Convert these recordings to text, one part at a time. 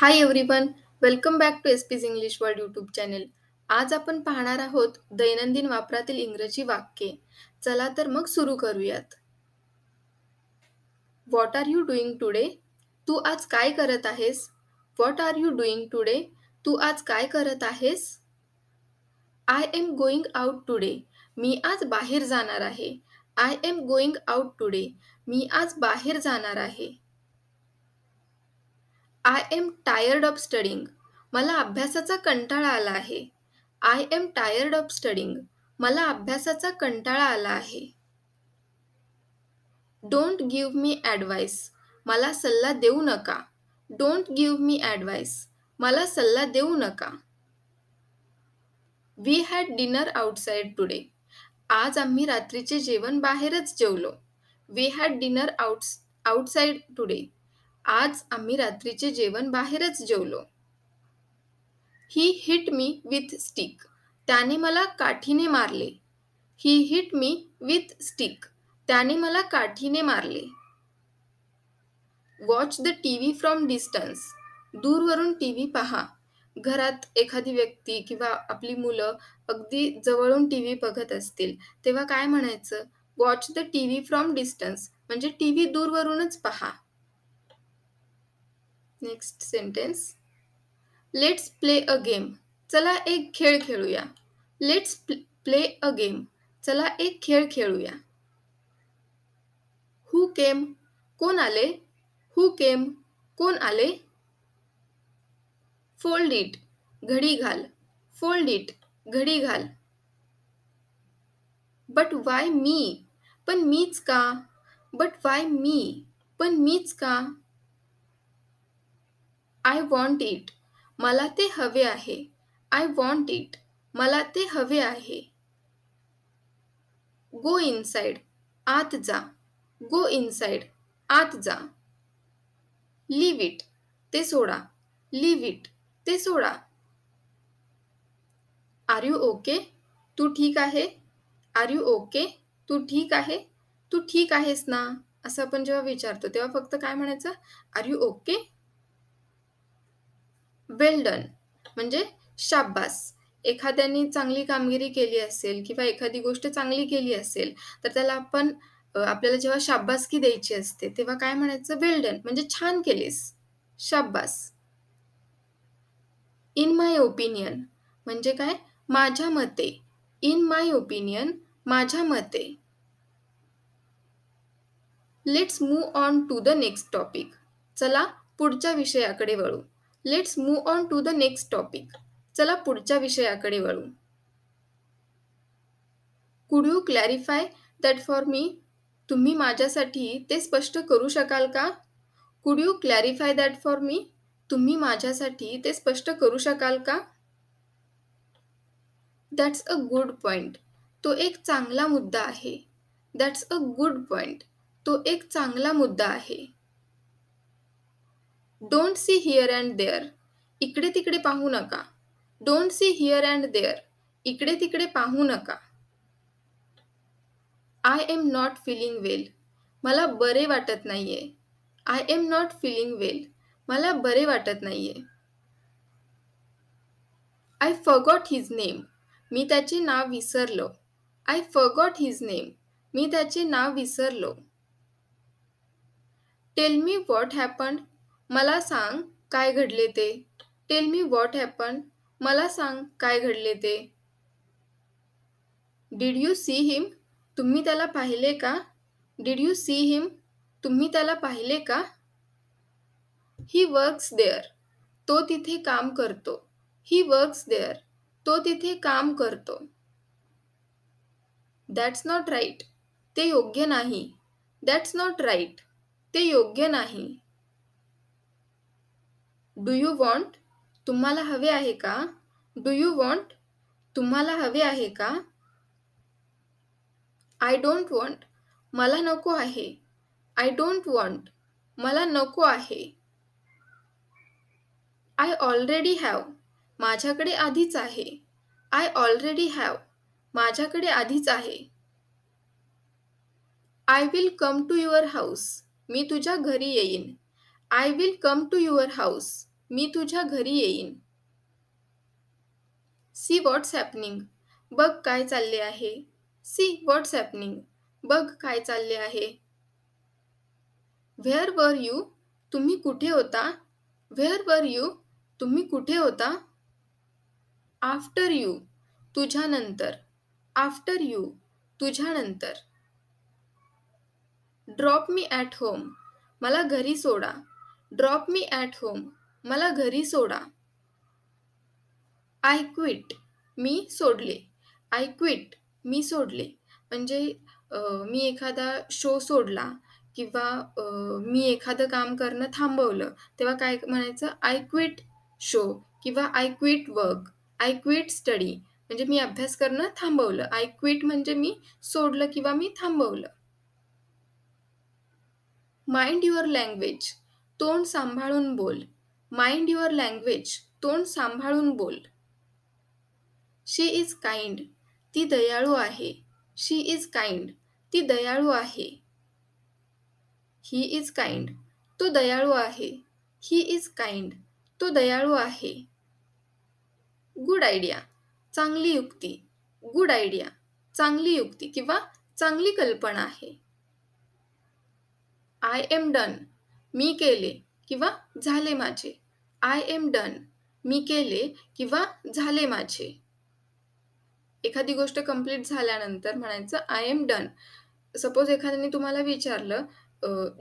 high everyone welcome back to S P's English world YouTube channel आज आपण पाहणार आहोत दैनंदिन वापरातील इंग्रजी वाक्ये चला तर मग सुरू करूयात what are you doing today तू आज काय करत आहेस what are you doing today तू आज काय करत आहेस I am going out today मी आज बाहेर जाणार आहे I am going out today मी आज बाहेर जाणार आहे I am tired of studying मला अभ्यासाचा कंटाळा आला आहे I am tired of studying मला अभ्यासाचा कंटाळा आला आहे डोंट गिव्ह मी ॲडवाईस मला सल्ला देऊ नका डोंट गिव्ह मी ॲडवाईस मला सल्ला देऊ नका we had dinner outside today आज आम्ही रात्रीचे जेवण बाहेरच जेवलो we had dinner out outside today आज आम्ही रात्रीचे जेवण बाहेरच जेवलो he hit me with stick त्याने मला काठीने मारले he hit me with stick त्याने मला काठीने मारले watch the T V from distance दूरवरून टी व्ही पहा घरात एखादी व्यक्ती किंवा आपली मुलं अगदी जवळून टी व्ही बघत असतील तेव्हा काय म्हणायचं watch the T V from distance म्हणजे टी व्ही दूरवरूनच पहा next sentence let's play a game चला एक खेळ खेळूया लेट्स प्ले अ गेम चला एक खेळ खेळूया हू केम कोण आले हू केम कोण आले फोल्ड इट घडी घाल फोल्ड इट घडी घाल बट वाय मी पण मीच का बट वाय मी पण मीच का आय वॉन्ट इट मला ते हवे आहे आय वॉन्ट इट मला ते हवे आहे गो इनसाइड आत जा गो इनसाइड आत जा लिव इट ते सोडा लिव इट ते सोडा आर यू ओके तू ठीक आहे आर यू ओके तू ठीक आहे तू ठीक आहेस ना असं आपण जेव्हा विचारतो तेव्हा फक्त काय म्हणायचं आर यू ओके वेल्डन म्हणजे शाब्बास एखाद्याने चांगली कामगिरी केली असेल किंवा एखादी गोष्ट चांगली केली असेल तर त्याला आपण आपल्याला जेव्हा शाब्बासकी द्यायची असते तेव्हा काय म्हणायचं वेल्डन म्हणजे छान केलीस शाब्बास इन माय ओपिनियन म्हणजे काय माझ्या मते इन माय ओपिनियन माझ्या मते let's move on to the next topic चला पुढच्या विषयाकडे वळू let's move on to the next topic चला पुढच्या विषयाकडे वळू could you clarify that for me तुम्ही माझ्यासाठी ते स्पष्ट करू शकाल का could you clarify that for me तुम्ही माझ्यासाठी ते स्पष्ट करू शकाल का दॅट्स अ गुड पॉईंट तो एक चांगला मुद्दा आहे दॅट्स अ गुड पॉईंट तो एक चांगला मुद्दा आहे don't see here and there इकडे तिकडे पाहू नका don't see here and there इकडे तिकडे पाहू नका I am not feeling well मला बरे वाटत नाहीये I am not feeling well मला बरे वाटत नाहीये आय फगॉट हिज नेम मी त्याचे नाव विसरलो आय फगॉट हिज नेम मी त्याचे नाव विसरलो टेल मी व्हॉट हॅपन्ड मला सांग काय घडले ते टेल मी व्हॉट हॅपन मला सांग काय घडले ते डीड यू सी हिम तुम्ही त्याला पाहिले का डीड यू सी हिम तुम्ही त्याला पाहिले का ही वर्क्स देअर तो तिथे काम करतो ही वर्क्स देअर तो तिथे काम करतो दॅट्स नॉट राईट ते योग्य नाही दॅट्स नॉट राईट ते योग्य नाही डू यू वॉन्ट तुम्हाला हवे आहे का डू यू वॉन्ट तुम्हाला हवे आहे का आय डोंट वॉन्ट मला नको आहे आय डोंट वॉन्ट मला नको आहे आय ऑलरेडी हॅव माझ्याकडे आधीच आहे आय ऑलरेडी हॅव माझ्याकडे आधीच आहे I will come to your house मी तुझ्या घरी येईन I will come to your house मी तुझ्या घरी येईन सी व्हॉट्स हॅपनिंग बघ काय चालले आहे सी व्हॉट्स हॅपनिंग बघ काय चालले आहे व्हेअर वर यू तुम्ही कुठे होता व्हेअर वर यू तुम्ही कुठे होता आफ्टर यू तुझ्यानंतर आफ्टर यू तुझ्यानंतर ड्रॉप मी ॲट होम मला घरी सोडा ड्रॉप मी ॲट होम मला घरी सोडा आय क्विट मी सोडले आय क्विट मी सोडले म्हणजे मी एखादा शो सोडला किंवा मी एखादं काम करणं थांबवलं तेव्हा काय म्हणायचं आय क्विट शो किंवा I quit work I quit study म्हणजे मी अभ्यास करणं थांबवलं आय क्विट म्हणजे मी सोडलं किंवा मी थांबवलं माइंड युअर लँग्वेज तोंड सांभाळून बोल माइंड युअर लँग्वेज तोंड सांभाळून बोल शी इज काइंड ती दयाळू आहे शी इज काइंड ती दयाळू आहे ही इज काइंड तो दयाळू आहे ही इज काइंड तो दयाळू आहे गुड आयडिया चांगली युक्ती गुड आयडिया चांगली युक्ती किंवा चांगली कल्पना आहे आय एम डन मी केले किंवा झाले माझे आय एम डन मी केले किंवा झाले माझे एखादी गोष्ट कम्प्लीट झाल्यानंतर म्हणायचं आय एम डन सपोज एखाद्याने तुम्हाला विचारलं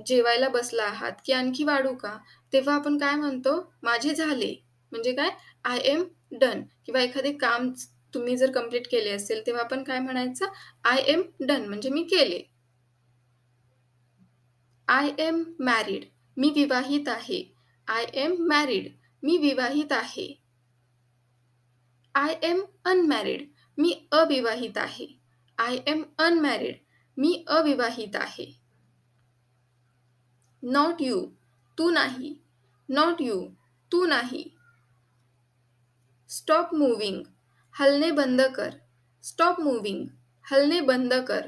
जेवायला बसला आहात की आणखी वाढू का तेव्हा आपण काय म्हणतो माझे झाले म्हणजे काय आय एम डन किंवा एखादे काम तुम्ही जर कम्प्लीट केले असेल तेव्हा आपण काय म्हणायचं आय एम डन म्हणजे मी केले आय एम मॅरिड मी विवाहित आहे आय एम मॅरिड मी विवाहित आहे आय एम अनमॅरिड मी अविवाहित आहे आय एम अनमॅरिड मी अविवाहित आहे नॉट यू तू नाही नॉट यू तू नाही स्टॉप मूविंग हलणे बंद कर स्टॉप मूविंग हलणे बंद कर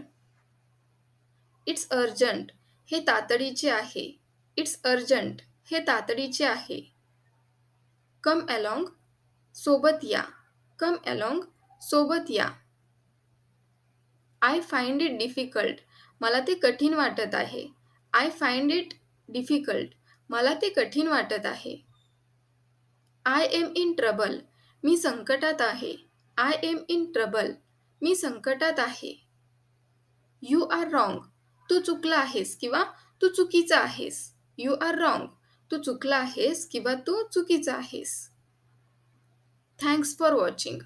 इट्स अर्जंट हे तातडीचे आहे इट्स अर्जंट हे तातडीचे आहे कम अलॉंग सोबत या कम अलॉंग सोबत या आय फाइंड इट डिफिकल्ट मला ते कठीण वाटत आहे आय फाइंड इट डिफिकल्ट मला ते कठीण वाटत आहे आय एम इन ट्रबल मी संकटात आहे आय एम इन ट्रबल मी संकटात आहे यू आर रॉंग तू चुकला आहेस किंवा तू चुकीचा आहेस यू आर रॉंग तू चुकला आहेस किंवा तू चुकीचा आहेस थँक्स फॉर वॉचिंग